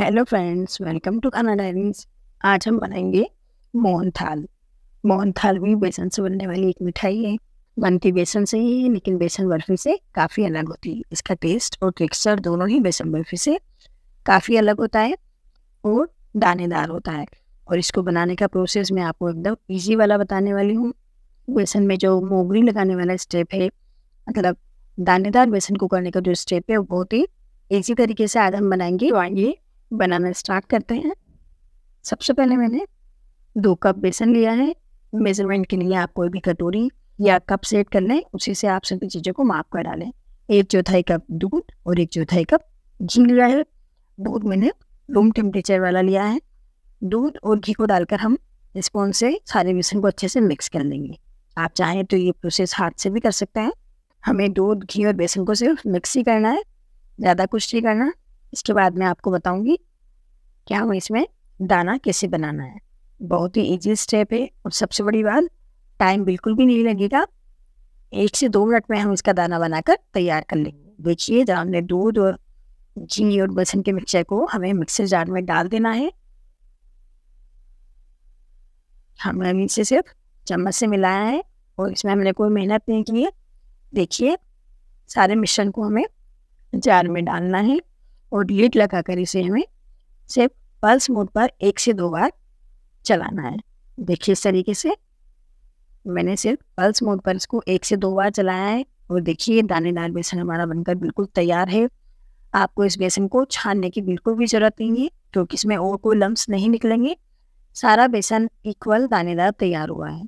Hello friends welcome to Khana Diaries आज हम बनाएंगे मोहन थाल मोहन थाल भी बेसन से बनने वाली एक मिठाई है बनती बेसन से ही है लेकिन बेसन बर्फी से काफ़ी अलग होती है इसका टेस्ट और टेक्सचर दोनों ही बेसन बर्फी से काफ़ी अलग होता है और दानेदार होता है और इसको बनाने का प्रोसेस मैं आपको एकदम ईजी वाला बताने वाली हूँ बेसन में जो मोगरी लगाने वाला स्टेप है मतलब दानेदार बेसन को करने का जो स्टेप है वो बहुत ही इसी तरीके से आज हम बनाएंगे और तो बनाना स्टार्ट करते हैं सबसे पहले मैंने दो कप बेसन लिया है मेज़रमेंट के लिए आप कोई भी कटोरी या कप सेट कर लें उसी से आप सभी चीज़ों को माप कर डालें एक चौथाई कप दूध और एक चौथाई कप घी लिया है दूध मैंने रूम टेम्परेचर वाला लिया है दूध और घी को डालकर हम स्पून से सारे बेसन को अच्छे से मिक्स कर लेंगे आप चाहें तो ये प्रोसेस हाथ से भी कर सकते हैं हमें दूध घी और बेसन को सिर्फ मिक्स ही करना है ज़्यादा कुछ नहीं करना इसके बाद मैं आपको बताऊंगी क्या हमें इसमें दाना कैसे बनाना है बहुत ही इजी स्टेप है और सबसे बड़ी बात टाइम बिल्कुल भी नहीं लगेगा एक से दो मिनट में हम इसका दाना बनाकर तैयार कर लेंगे देखिए जब हमने दूध और चीनी और बसन के मिक्सर को हमें मिक्सर जार में डाल देना है हमने इसे सिर्फ चम्मच से मिलाया है और इसमें हमने कोई मेहनत नहीं की है देखिए सारे मिश्रण को हमें जार में डालना है और डिलीट लगा कर इसे हमें सिर्फ पल्स मोड पर एक से दो बार चलाना है देखिए इस तरीके से मैंने सिर्फ पल्स मोड पर इसको एक से दो बार चलाया है और देखिए दानेदार बेसन हमारा बनकर बिल्कुल तैयार है आपको इस बेसन को छानने की बिल्कुल भी ज़रूरत नहीं है क्योंकि इसमें और कोई लम्ब नहीं निकलेंगे सारा बेसन इक्वल दानेदार तैयार हुआ है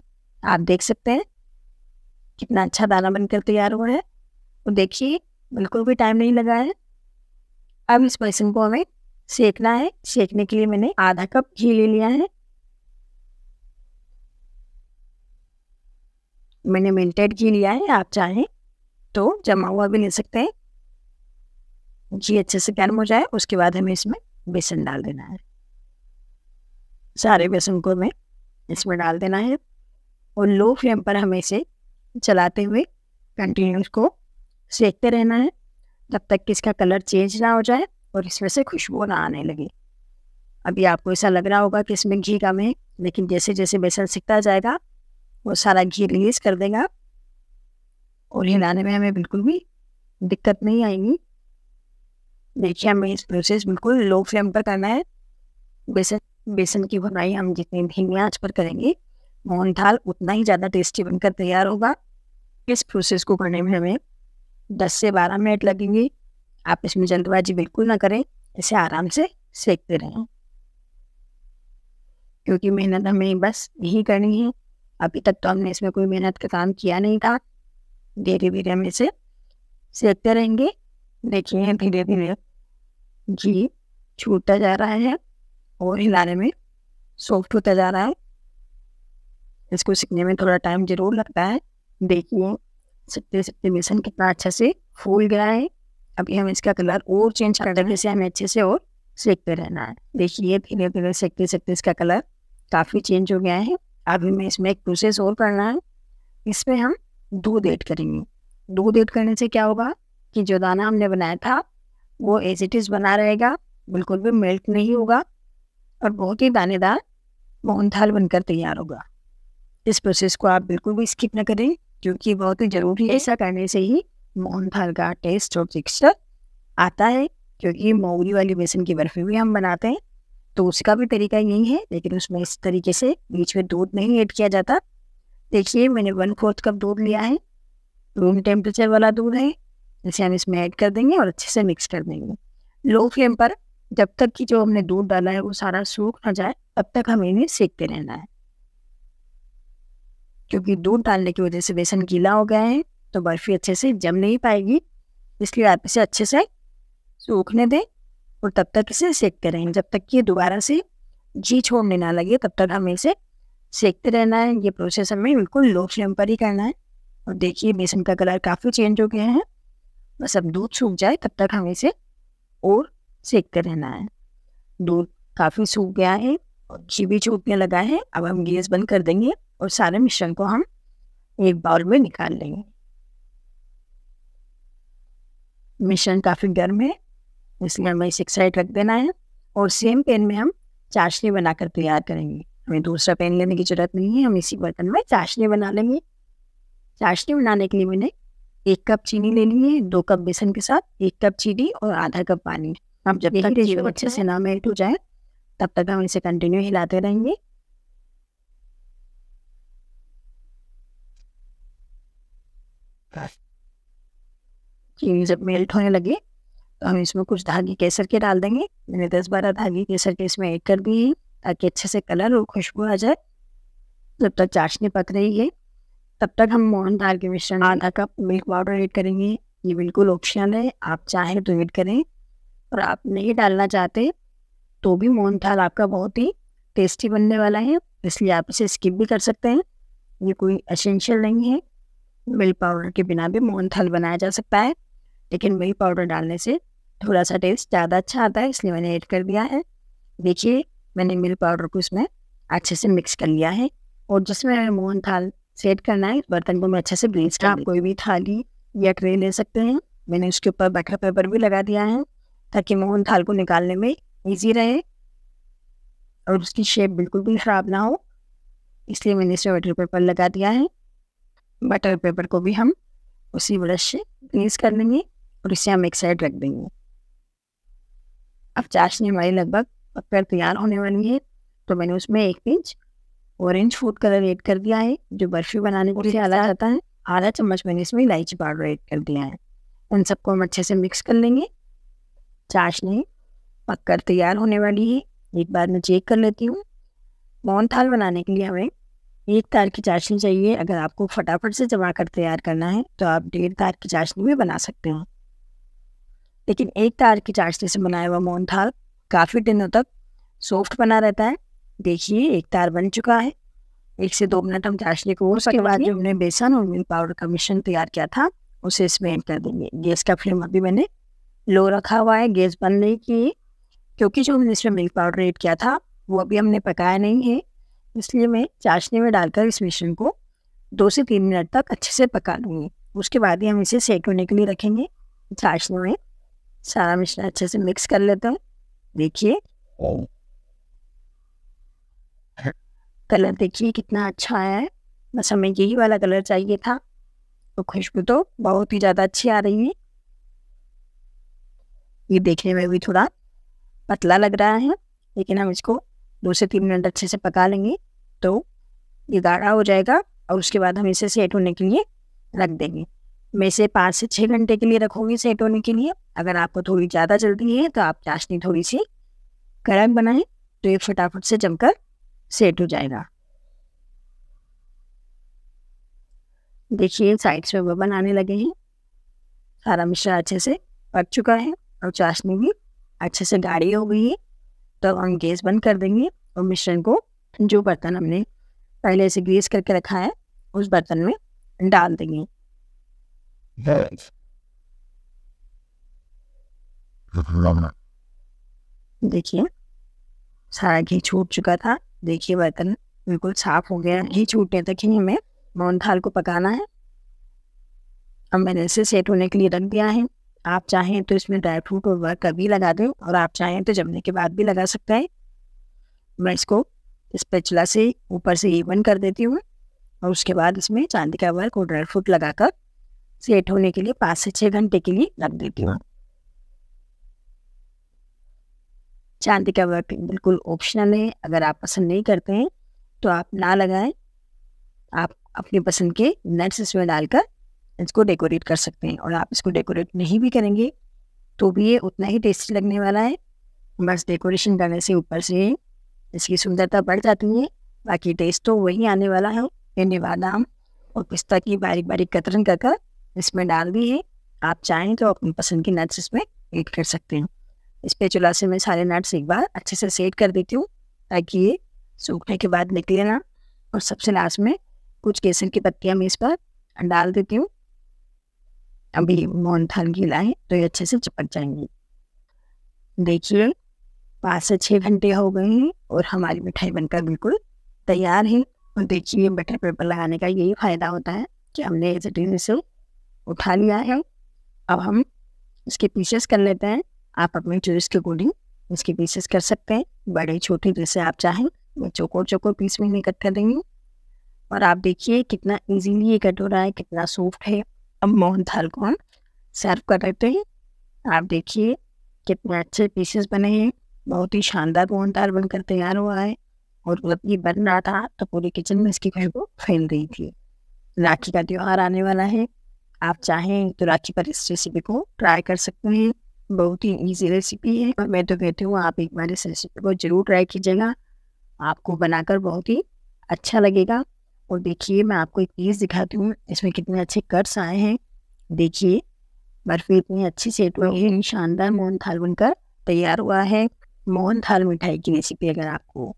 आप देख सकते हैं कितना अच्छा दाना बनकर तैयार हुआ है और देखिए बिल्कुल भी टाइम नहीं लगा है अब इस बेसन को हमें सेकना है सेकने के लिए मैंने आधा कप घी ले लिया है मैंने मेल्टेड घी लिया है आप चाहें तो जमा हुआ भी ले सकते हैं घी अच्छे से गर्म हो जाए उसके बाद हमें इसमें बेसन डाल देना है सारे बेसन को हमें इसमें डाल देना है और लो फ्लेम पर हमें इसे चलाते हुए कंटिन्यू इसको सेकते रहना है तब तक कि इसका कलर चेंज ना हो जाए और इसमें से खुशबू ना आने लगे अभी आपको ऐसा लग रहा होगा कि इसमें घी कम है लेकिन जैसे जैसे बेसन सिकता जाएगा वो सारा घी रिलीज कर देगा और हिलाने में हमें बिल्कुल भी दिक्कत नहीं आएगी देखिए हमें इस प्रोसेस बिल्कुल लो फ्लेम पर करना है बेसन बेसन की भुनाई हम जितनी धीमी आँच पर करेंगे मोहन थाल उतना ही ज़्यादा टेस्टी बनकर तैयार होगा इस प्रोसेस को करने में हमें 10 से 12 मिनट लगेंगे आप इसमें जल्दबाजी बिल्कुल ना करें इसे आराम से सेकते रहें क्योंकि मेहनत हमें बस यही करनी है अभी तक तो हमने इसमें कोई मेहनत का काम किया नहीं था धीरे धीरे हम इसे सेकते रहेंगे देखिए धीरे धीरे घी छूटता जा रहा है और हिलाने में सॉफ्ट होता जा रहा है इसको सीखने में थोड़ा टाइम ज़रूर लगता है देखिए सकते सकते बेसन कितना अच्छा से फूल गया है अभी हम इसका कलर और चेंज करने से हमें अच्छे से और सेकते रहना है देखिए धीरे धीरे सेकते सेकते इसका कलर काफ़ी चेंज हो गया है अभी हमें इसमें एक प्रोसेस और करना है इसमें हम दूध ऐड करेंगे दूध ऐड करने से क्या होगा कि जो दाना हमने बनाया था वो एज इट इज़ बना रहेगा बिल्कुल भी मेल्ट नहीं होगा और बहुत ही दानेदार मोहन थाल बनकर तैयार होगा इस प्रोसेस को आप बिल्कुल भी स्किप ना करें जो कि बहुत ही जरूरी है ऐसा करने से ही मोहन थाल का टेस्ट और टिक्सर आता है क्योंकि मऊरी वाली बेसन की बर्फी भी हम बनाते हैं तो उसका भी तरीका यही है लेकिन उसमें इस तरीके से बीच में दूध नहीं ऐड किया जाता देखिए मैंने वन फोर्थ कप दूध लिया है रूम टेम्परेचर वाला दूध है जैसे हम इसमें ऐड कर देंगे और अच्छे से मिक्स कर देंगे लो फ्लेम पर जब तक कि जो हमने दूध डाला है वो सारा सूख ना जाए तब तक हमें इन्हें सेकते रहना है क्योंकि दूध डालने की वजह से बेसन गीला हो गया है तो बर्फ़ी अच्छे से जम नहीं पाएगी इसलिए आप इसे अच्छे से सूखने दें और तब तक इसे सेकते रहें जब तक कि दोबारा से घी छोड़ने ना लगे तब तक हमें इसे सेकते रहना है ये प्रोसेस हमें बिल्कुल लो फ्लेम पर ही करना है और देखिए बेसन का कलर काफ़ी चेंज हो गया है बस अब दूध सूख जाए तब तक हमें इसे और सेकते रहना है दूध काफ़ी सूख गया है और जीबी जो उसने अब हम गैस बंद कर देंगे और सारे मिश्रण को हम एक बाउल में निकाल लेंगे मिश्रण काफ़ी गर्म है इसलिए हमें इसे साइड रख देना है और सेम पेन में हम चाशनी बनाकर तैयार करेंगे हमें दूसरा पेन लेने की ज़रूरत नहीं है हम इसी बर्तन में चाशनी बना लेंगे चाशनी बनाने के लिए मैंने एक कप चीनी ले ली है दो कप बेसन के साथ एक कप चीनी और आधा कप पानी अब जब तक अच्छे अच्छा से ना मेल्ट हो जाए तब तक हम इसे कंटिन्यू हिलाते रहेंगे चीनी जब मेल्ट होने लगे तो हम इसमें कुछ धागे केसर के डाल देंगे मैंने दस बारह धागे केसर के इसमें ऐड कर दिए हैं ताकि अच्छे से कलर और खुशबू आ जाए जब तक चाशनी पक रही है तब तक हम मोहन दाल के मिश्रण आधा कप मिल्क पाउडर ऐड करेंगे ये बिल्कुल ऑप्शन है आप चाहें तो ऐड करें और आप नहीं डालना चाहते तो भी मोहन थाल आपका बहुत ही टेस्टी बनने वाला है इसलिए आप इसे स्किप भी कर सकते हैं ये कोई असेंशियल नहीं है मिल्क पाउडर के बिना भी मोहन थाल बनाया जा सकता है लेकिन मिल्क पाउडर डालने से थोड़ा सा टेस्ट ज़्यादा अच्छा आता है इसलिए मैंने ऐड कर दिया है देखिए मैंने मिल्क पाउडर को इसमें अच्छे से मिक्स कर लिया है और जिसमें मैंने मोहन थाल सेट करना है बर्तन को मैं अच्छे से ब्लीच कर आप हाँ। कोई भी थाली या ट्रे ले सकते हैं मैंने उसके ऊपर बैठा पेपर भी लगा दिया है ताकि मोहन थाल को निकालने में ईजी रहे और उसकी शेप बिल्कुल भी ख़राब ना हो इसलिए मैंने इसे बटर पेपर लगा दिया है बटर पेपर को भी हम उसी ब्रश से ग्रीस कर लेंगे और इसे हम एक साइड रख देंगे अब चाशनी हमारी लगभग पककर तैयार होने वाली है तो मैंने उसमें एक inch orange food colour add कर दिया है जो बर्फी बनाने के लिए आधा जाता है आधा चम्मच मैंने इसमें इलायची पाउडर ऐड कर दिया है उन सबको हम अच्छे से मिक्स कर लेंगे चाशनी पककर तैयार होने वाली है एक बार मैं चेक कर लेती हूँ मोहन थाल बनाने के लिए हमें एक तार की चाशनी चाहिए अगर आपको फटाफट से जमा कर तैयार करना है तो आप डेढ़ तार की चाशनी भी बना सकते हो लेकिन एक तार की चाशनी से बनाया हुआ मोहन थाल काफ़ी दिनों तक सॉफ्ट बना रहता है देखिए एक तार बन चुका है एक से दो मिनट हम चाशनी को उसके बाद जो हमने बेसन और मिल्क पाउडर का मिश्रण तैयार किया था उसे इसमें ऐड कर देंगे गैस का फ्लेम अभी मैंने लो रखा हुआ है गैस बंद नहीं की क्योंकि जो हमने इसमें मिल्क पाउडर ऐड किया था वो अभी हमने पकाया नहीं है इसलिए मैं चाशनी में डालकर इस मिश्रण को दो से तीन मिनट तक अच्छे से पका लूँगी उसके बाद ही हम इसे सेट होने के लिए रखेंगे चाशनी में सारा मिश्रण अच्छे से मिक्स कर लेते हैं देखिए कलर देखिए कितना अच्छा आया है बस हमें यही वाला कलर चाहिए था तो खुशबू तो बहुत ही ज़्यादा अच्छी आ रही है ये देखने में भी थोड़ा पतला लग रहा है लेकिन हम इसको दो से तीन मिनट अच्छे से पका लेंगे तो ये गाढ़ा हो जाएगा और उसके बाद हम इसे सेट होने के लिए रख देंगे मैं इसे पाँच से छः घंटे के लिए रखूँगी सेट होने के लिए अगर आपको थोड़ी ज़्यादा जल्दी है तो आप चाशनी थोड़ी सी गर्म बनाएं तो ये फटाफट से जमकर सेट हो जाएगा देखिए साइड्स में बबन आने लगे हैं सारा मिश्रा अच्छे से पक चुका है और चाशनी भी अच्छे से गाढ़ी हो गई है तो हम गैस बंद कर देंगे और मिश्रण को जो बर्तन हमने पहले से ग्रीस करके रखा है उस बर्तन में डाल देंगे देखिए सारा घी छूट चुका था देखिए बर्तन बिल्कुल साफ हो गया घी छूटने तक ही हमें मोहन थाल को पकाना है अब मैंने इसे सेट होने के लिए रख दिया है आप चाहें तो इसमें ड्राई फ्रूट और वर्क भी लगा दें और आप चाहें तो जमने के बाद भी लगा सकते हैं मैं इसको स्पेचला से ऊपर से एवन कर देती हूँ और उसके बाद इसमें चांदी का वर्क और ड्राई फ्रूट लगाकर सेट होने के लिए पाँच से छः घंटे के लिए रख देती हूँ चांदी का वर्क बिल्कुल ऑप्शनल है अगर आप पसंद नहीं करते हैं तो आप ना लगाएं आप अपनी पसंद के नट्स इसमें डालकर इसको डेकोरेट कर सकते हैं और आप इसको डेकोरेट नहीं भी करेंगे तो भी ये उतना ही टेस्टी लगने वाला है बस डेकोरेशन करने से ऊपर से इसकी सुंदरता बढ़ जाती है बाकी टेस्ट तो वही आने वाला है इन्हें बादाम और पिस्ता की बारीक बारीक कतरन कर कर इसमें डाल दी है आप चाहें तो अपनी पसंद के नट्स इसमें एड कर सकते हैं इस पे चूल्हा से मैं सारे नट्स एक बार अच्छे से सेट कर देती हूँ ताकि ये सूखने के बाद निकले ना और सबसे लास्ट में कुछ केसर की पत्तियाँ मैं इस पर डाल देती हूँ अभी मोहन थाल गीला है तो ये अच्छे से चिपक जाएंगे देखिए पाँच से छः घंटे हो गए हैं और हमारी मिठाई बनकर बिल्कुल तैयार है और देखिए बटर पेपर लगाने का यही फ़ायदा होता है कि हमने इसे डिश से उठा लिया है अब हम इसके पीसेस कर लेते हैं आप अपने चॉइस के अकॉर्डिंग इसके पीसेस कर सकते हैं बड़े छोटे जैसे आप चाहें मैं चौकोर चौकोर पीस में कट कर देंगी और आप देखिए कितना इजीली ये कट हो रहा है कितना सॉफ्ट है अब मोहन थाल को हम सर्व कर लेते हैं आप देखिए कितने अच्छे पीसेस बने हैं बहुत ही शानदार मोहन थाल बनकर तैयार हुआ है और जब ये बन रहा था तो पूरे किचन में इसकी खुशबू फैल रही थी राखी का त्यौहार आने वाला है आप चाहें तो राखी पर इस रेसिपी को ट्राई कर सकते हैं बहुत ही ईजी रेसिपी है और मैं तो कहती हूँ आप एक बार इस रेसिपी को जरूर ट्राई कीजिएगा आपको बनाकर बहुत ही अच्छा लगेगा और देखिए मैं आपको एक पीस दिखाती हूँ इसमें कितने अच्छे कट्स आए हैं देखिए बर्फ़ी इतनी अच्छी सेट हुई है शानदार मोहन थाल बनकर तैयार हुआ है मोहन थाल मिठाई की रेसिपी अगर आपको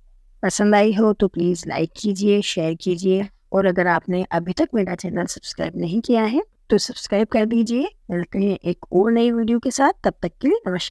पसंद आई हो तो प्लीज़ लाइक कीजिए शेयर कीजिए और अगर आपने अभी तक मेरा चैनल सब्सक्राइब नहीं किया है तो सब्सक्राइब कर दीजिए मिलते हैं एक और नई वीडियो के साथ तब तक के लिए नमस्कार